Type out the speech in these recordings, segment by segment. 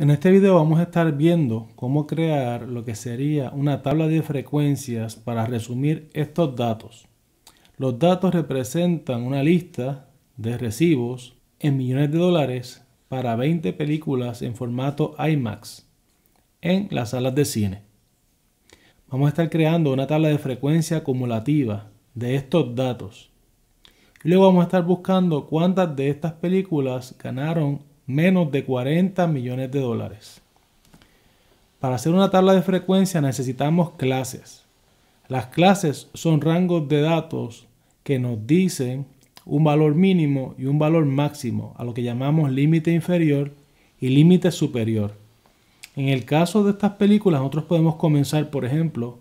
En este video vamos a estar viendo cómo crear lo que sería una tabla de frecuencias para resumir estos datos. Los datos representan una lista de recibos en millones de dólares para 20 películas en formato IMAX en las salas de cine. Vamos a estar creando una tabla de frecuencia acumulativa de estos datos. luego vamos a estar buscando cuántas de estas películas ganaron menos de 40 millones de dólares. Para hacer una tabla de frecuencia necesitamos clases. Las clases son rangos de datos que nos dicen un valor mínimo y un valor máximo, a lo que llamamos límite inferior y límite superior. En el caso de estas películas, nosotros podemos comenzar, por ejemplo,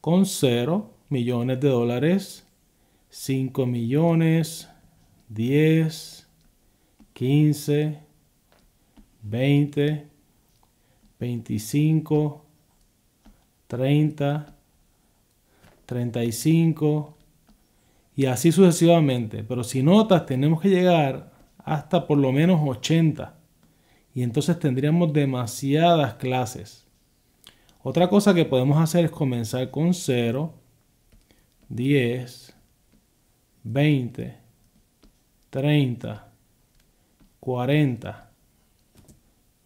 con 0 millones de dólares, 5 millones, 10, 15, 20, 25, 30, 35 y así sucesivamente. Pero si notas, tenemos que llegar hasta por lo menos 80 y entonces tendríamos demasiadas clases. Otra cosa que podemos hacer es comenzar con 0, 10, 20, 30, 40.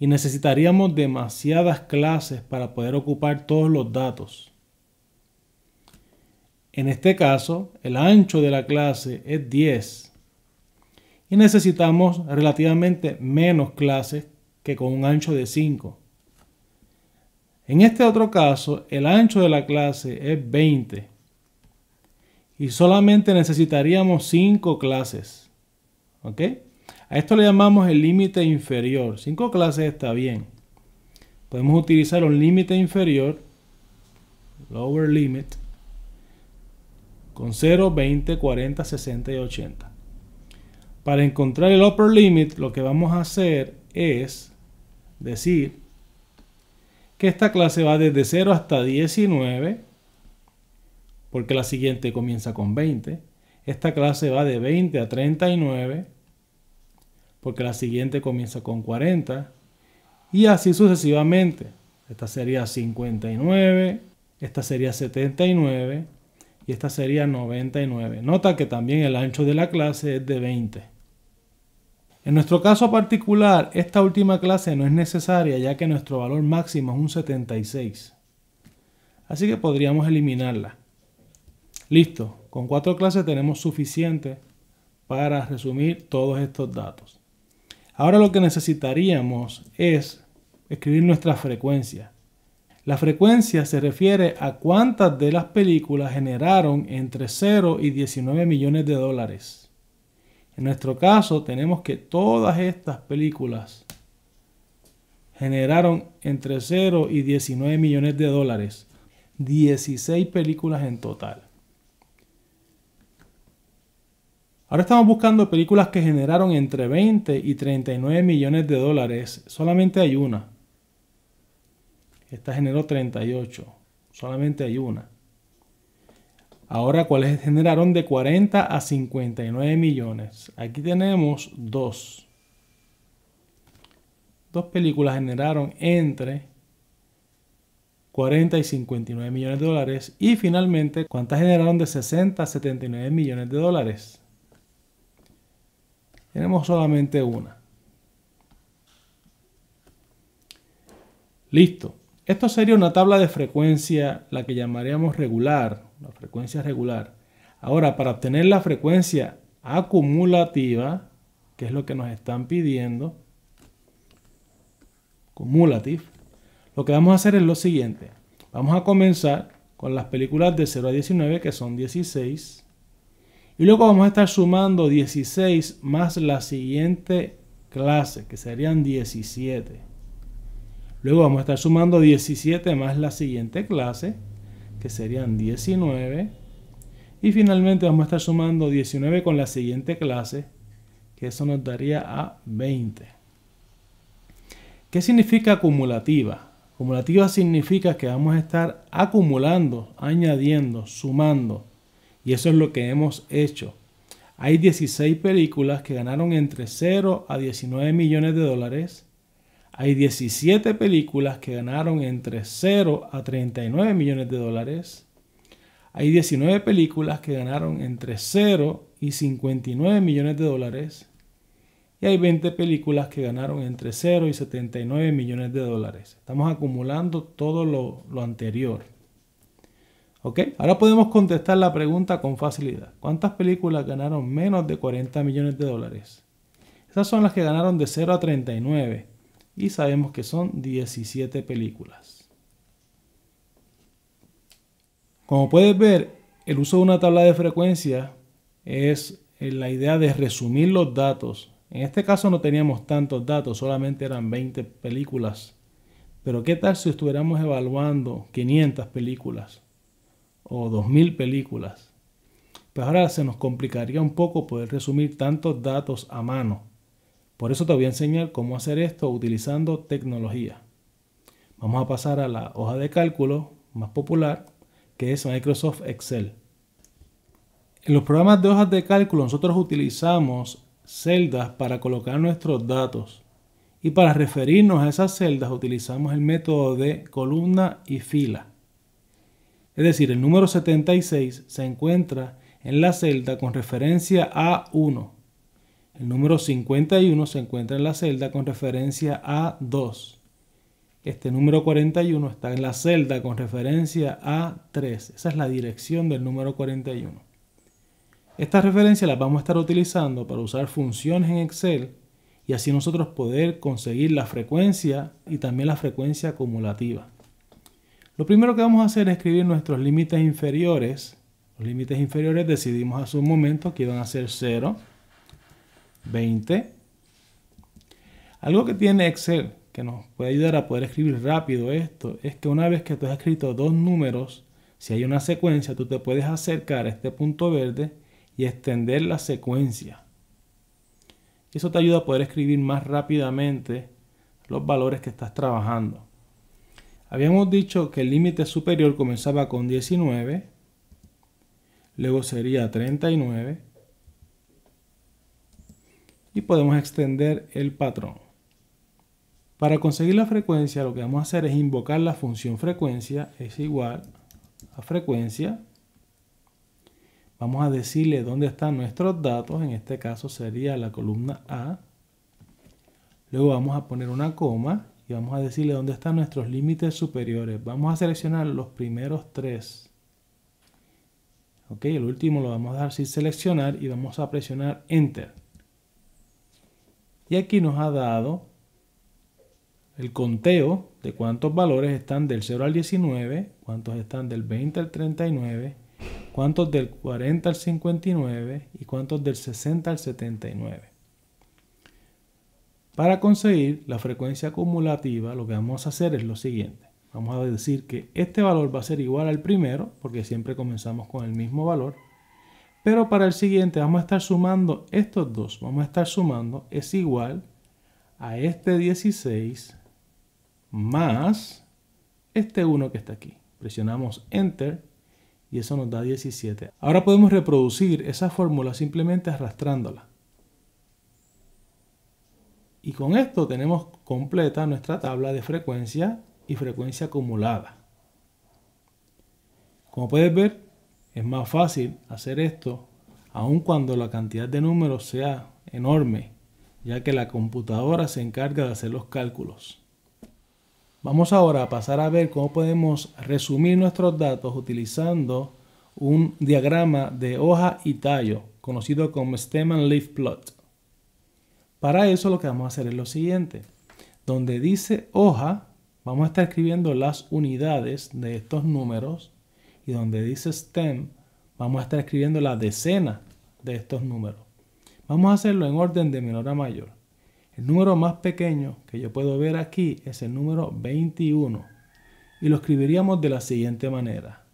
y necesitaríamos demasiadas clases para poder ocupar todos los datos. En este caso, el ancho de la clase es 10 y necesitamos relativamente menos clases que con un ancho de 5. En este otro caso, el ancho de la clase es 20 y solamente necesitaríamos 5 clases. ¿Ok? A esto le llamamos el límite inferior. Cinco clases está bien. Podemos utilizar un límite inferior, lower limit, con 0, 20, 40, 60 y 80. Para encontrar el upper limit, lo que vamos a hacer es decir que esta clase va desde 0 hasta 19, porque la siguiente comienza con 20. Esta clase va de 20 a 39 porque la siguiente comienza con 40 y así sucesivamente. Esta sería 59, esta sería 79 y esta sería 99. Nota que también el ancho de la clase es de 20. En nuestro caso particular, esta última clase no es necesaria ya que nuestro valor máximo es un 76. Así que podríamos eliminarla. Listo, con cuatro clases tenemos suficiente para resumir todos estos datos. Ahora lo que necesitaríamos es escribir nuestra frecuencia. La frecuencia se refiere a cuántas de las películas generaron entre 0 y 19 millones de dólares. En nuestro caso tenemos que todas estas películas generaron entre 0 y 19 millones de dólares. 16 películas en total. Ahora estamos buscando películas que generaron entre 20 y 39 millones de dólares. Solamente hay una. Esta generó 38. Solamente hay una. Ahora, ¿cuáles generaron de 40 a 59 millones? Aquí tenemos dos. Dos películas generaron entre 40 y 59 millones de dólares. Y finalmente, ¿cuántas generaron de 60 a 79 millones de dólares? Tenemos solamente una. Listo. Esto sería una tabla de frecuencia, la que llamaríamos regular, la frecuencia regular. Ahora, para obtener la frecuencia acumulativa, que es lo que nos están pidiendo, cumulative, lo que vamos a hacer es lo siguiente. Vamos a comenzar con las películas de 0 a 19, que son 16. Y luego vamos a estar sumando 16 más la siguiente clase, que serían 17. Luego vamos a estar sumando 17 más la siguiente clase, que serían 19. Y finalmente vamos a estar sumando 19 con la siguiente clase, que eso nos daría a 20. ¿Qué significa acumulativa? Acumulativa significa que vamos a estar acumulando, añadiendo, sumando y eso es lo que hemos hecho. Hay 16 películas que ganaron entre 0 a 19 millones de dólares. Hay 17 películas que ganaron entre 0 a 39 millones de dólares. Hay 19 películas que ganaron entre 0 y 59 millones de dólares. Y hay 20 películas que ganaron entre 0 y 79 millones de dólares. Estamos acumulando todo lo, anterior. Ahora podemos contestar la pregunta con facilidad. ¿Cuántas películas ganaron menos de 40 millones de dólares? Esas son las que ganaron de 0 a 39 y sabemos que son 17 películas. Como puedes ver, el uso de una tabla de frecuencia es eh, la idea de resumir los datos. En este caso no teníamos tantos datos, solamente eran 20 películas. Pero ¿qué tal si estuviéramos evaluando 500 películas? o 2.000 películas. pero pues ahora se nos complicaría un poco poder resumir tantos datos a mano. Por eso te voy a enseñar cómo hacer esto utilizando tecnología. Vamos a pasar a la hoja de cálculo más popular, que es Microsoft Excel. En los programas de hojas de cálculo nosotros utilizamos celdas para colocar nuestros datos. Y para referirnos a esas celdas utilizamos el método de columna y fila. Es decir, el número 76 se encuentra en la celda con referencia a 1. El número 51 se encuentra en la celda con referencia a 2. Este número 41 está en la celda con referencia a 3. Esa es la dirección del número 41. Esta referencia las vamos a estar utilizando para usar funciones en Excel y así nosotros poder conseguir la frecuencia y también la frecuencia acumulativa. Lo primero que vamos a hacer es escribir nuestros límites inferiores. Los límites inferiores decidimos hace un momento que iban a ser 0, 20. Algo que tiene Excel que nos puede ayudar a poder escribir rápido esto es que una vez que tú has escrito dos números, si hay una secuencia, tú te puedes acercar a este punto verde y extender la secuencia. Eso te ayuda a poder escribir más rápidamente los valores que estás trabajando. Habíamos dicho que el límite superior comenzaba con 19, luego sería 39 y podemos extender el patrón. Para conseguir la frecuencia lo que vamos a hacer es invocar la función frecuencia es igual a frecuencia. Vamos a decirle dónde están nuestros datos, en este caso sería la columna A. Luego vamos a poner una coma y vamos a decirle dónde están nuestros límites superiores. Vamos a seleccionar los primeros tres. Ok, el último lo vamos a dar sin seleccionar y vamos a presionar Enter. Y aquí nos ha dado el conteo de cuántos valores están del 0 al 19, cuántos están del 20 al 39, cuántos del 40 al 59 y cuántos del 60 al 79. Para conseguir la frecuencia acumulativa, lo que vamos a hacer es lo siguiente. Vamos a decir que este valor va a ser igual al primero, porque siempre comenzamos con el mismo valor. Pero para el siguiente vamos a estar sumando estos dos. Vamos a estar sumando es igual a este 16 más este 1 que está aquí. Presionamos Enter y eso nos da 17. Ahora podemos reproducir esa fórmula simplemente arrastrándola. Y con esto tenemos completa nuestra tabla de frecuencia y frecuencia acumulada. Como puedes ver, es más fácil hacer esto aun cuando la cantidad de números sea enorme, ya que la computadora se encarga de hacer los cálculos. Vamos ahora a pasar a ver cómo podemos resumir nuestros datos utilizando un diagrama de hoja y tallo, conocido como stem and leaf plot. Para eso lo que vamos a hacer es lo siguiente. Donde dice hoja, vamos a estar escribiendo las unidades de estos números y donde dice stem, vamos a estar escribiendo la decena de estos números. Vamos a hacerlo en orden de menor a mayor. El número más pequeño que yo puedo ver aquí es el número 21 y lo escribiríamos de la siguiente manera.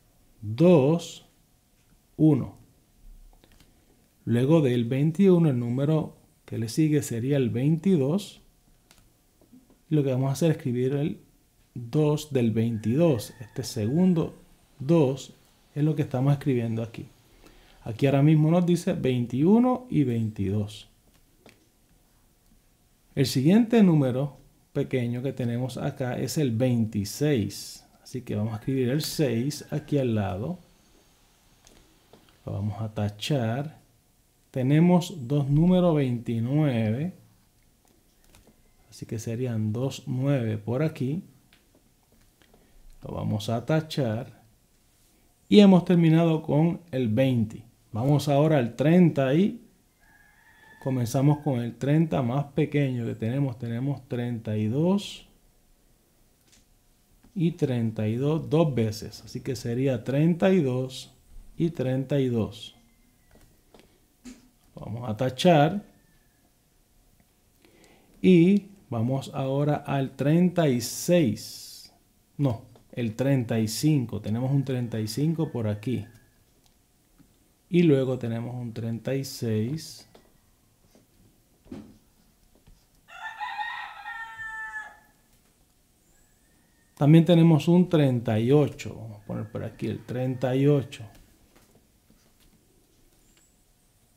2, 1. Luego del 21 el número le sigue sería el 22. Y lo que vamos a hacer es escribir el 2 del 22. Este segundo 2 es lo que estamos escribiendo aquí. Aquí ahora mismo nos dice 21 y 22. El siguiente número pequeño que tenemos acá es el 26. Así que vamos a escribir el 6 aquí al lado. Lo vamos a tachar tenemos dos números 29. Así que serían dos 9 por aquí. Lo vamos a tachar. Y hemos terminado con el 20. Vamos ahora al 30 y comenzamos con el 30 más pequeño que tenemos. Tenemos 32 y 32 dos veces. Así que sería 32 y 32. Vamos a tachar. Y vamos ahora al 36. No, el 35. Tenemos un 35 por aquí. Y luego tenemos un 36. También tenemos un 38. Vamos a poner por aquí el 38.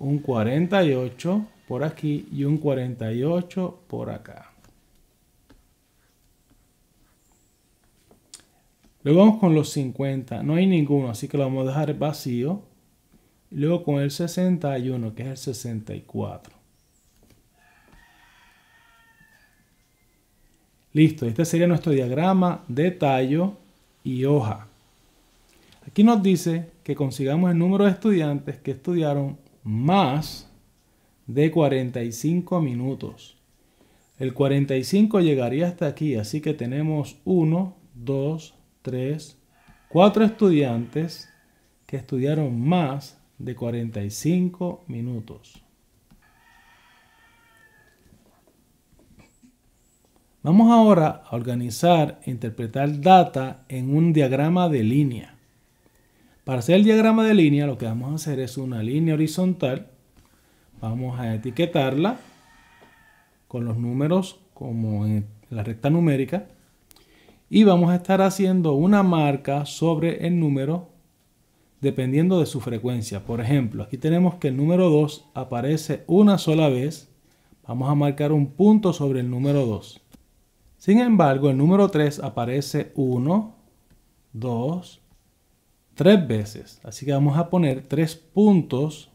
un 48 por aquí y un 48 por acá. Luego vamos con los 50, no hay ninguno, así que lo vamos a dejar vacío. luego con el 61, que es el 64. Listo, este sería nuestro diagrama de tallo y hoja. Aquí nos dice que consigamos el número de estudiantes que estudiaron más de 45 minutos. El 45 llegaría hasta aquí, así que tenemos 1, 2, 3, 4 estudiantes que estudiaron más de 45 minutos. Vamos ahora a organizar e interpretar data en un diagrama de línea. Para hacer el diagrama de línea, lo que vamos a hacer es una línea horizontal. Vamos a etiquetarla con los números como en la recta numérica. Y vamos a estar haciendo una marca sobre el número dependiendo de su frecuencia. Por ejemplo, aquí tenemos que el número 2 aparece una sola vez. Vamos a marcar un punto sobre el número 2. Sin embargo, el número 3 aparece 1, 2, tres veces. Así que vamos a poner tres puntos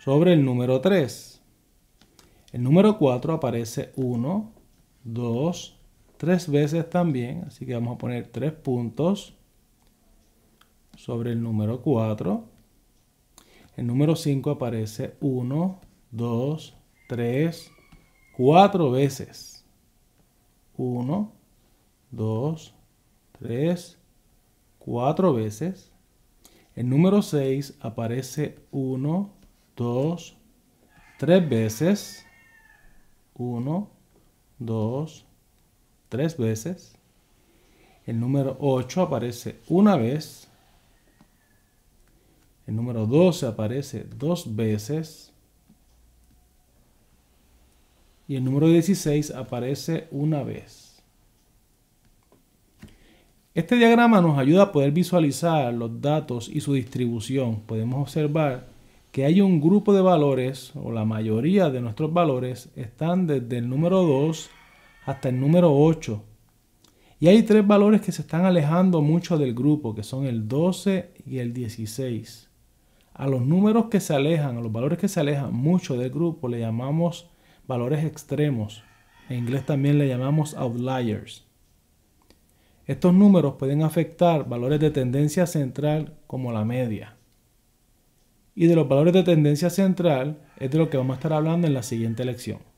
sobre el número 3. El número 4 aparece 1, 2, 3 veces también. Así que vamos a poner tres puntos sobre el número 4. El número 5 aparece 1, 2, 3, 4 veces. 1, 2, 3, 4 cuatro veces. El número 6 aparece 1, 2, 3 veces. 1, 2, 3 veces. El número 8 aparece una vez. El número 12 aparece dos veces. Y el número 16 aparece una vez. Este diagrama nos ayuda a poder visualizar los datos y su distribución. Podemos observar que hay un grupo de valores, o la mayoría de nuestros valores, están desde el número 2 hasta el número 8. Y hay tres valores que se están alejando mucho del grupo, que son el 12 y el 16. A los números que se alejan, a los valores que se alejan mucho del grupo, le llamamos valores extremos. En inglés también le llamamos outliers. Estos números pueden afectar valores de tendencia central como la media. Y de los valores de tendencia central es de lo que vamos a estar hablando en la siguiente lección.